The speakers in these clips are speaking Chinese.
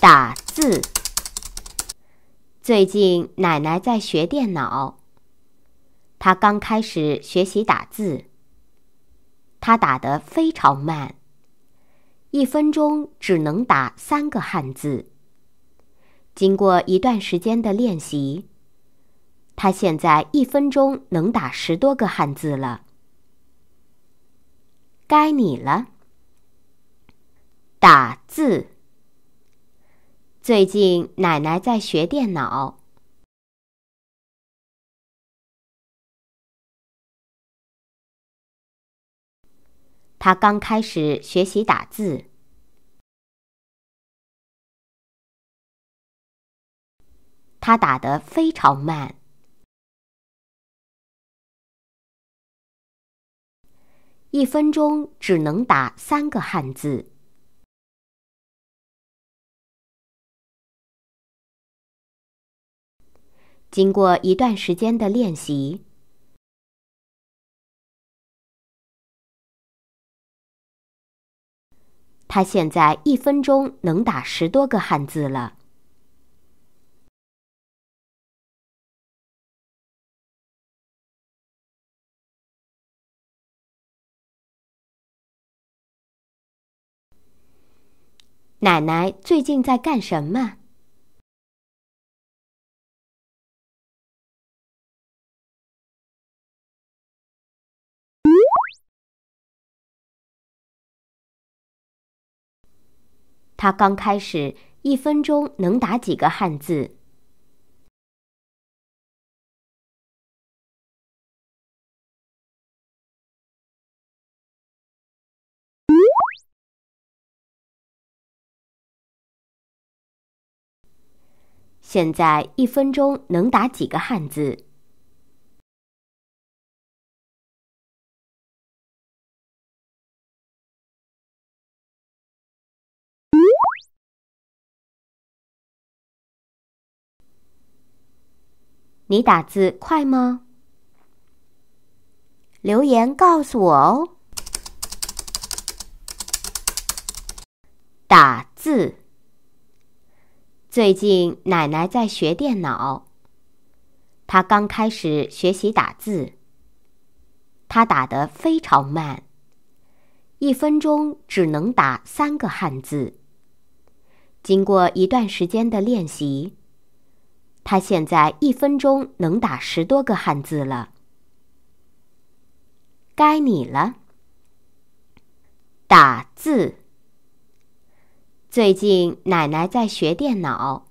打字。最近奶奶在学电脑，她刚开始学习打字，她打得非常慢，一分钟只能打三个汉字。经过一段时间的练习，她现在一分钟能打十多个汉字了。该你了，打字。最近，奶奶在学电脑。他刚开始学习打字，他打得非常慢，一分钟只能打三个汉字。经过一段时间的练习，他现在一分钟能打十多个汉字了。奶奶最近在干什么？他刚开始一分钟能打几个汉字？现在一分钟能打几个汉字？你打字快吗？留言告诉我哦。打字。最近奶奶在学电脑，她刚开始学习打字，她打的非常慢，一分钟只能打三个汉字。经过一段时间的练习。他现在一分钟能打十多个汉字了。该你了。打字。最近奶奶在学电脑。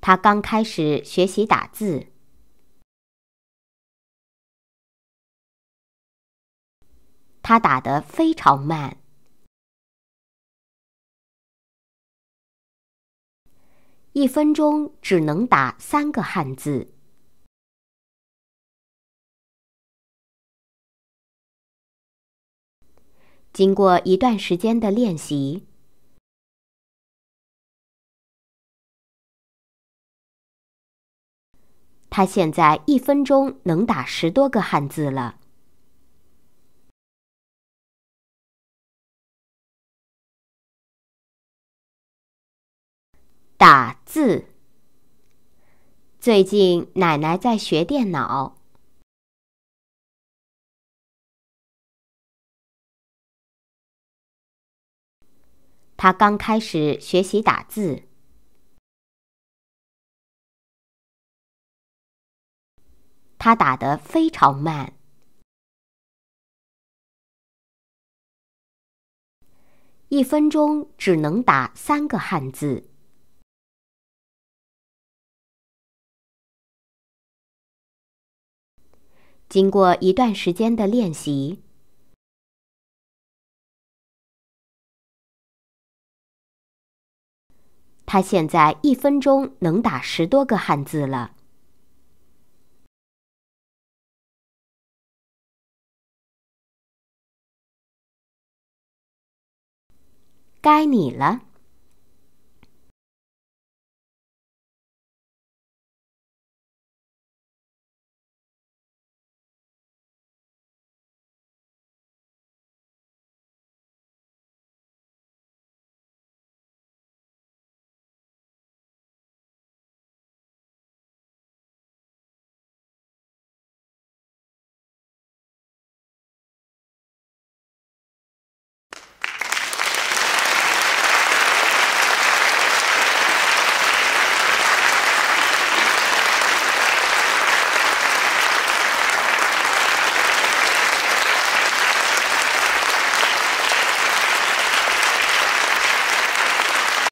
他刚开始学习打字，他打的非常慢。一分钟只能打三个汉字。经过一段时间的练习，他现在一分钟能打十多个汉字了。打字。最近奶奶在学电脑，他刚开始学习打字，他打得非常慢，一分钟只能打三个汉字。经过一段时间的练习，他现在一分钟能打十多个汉字了。该你了。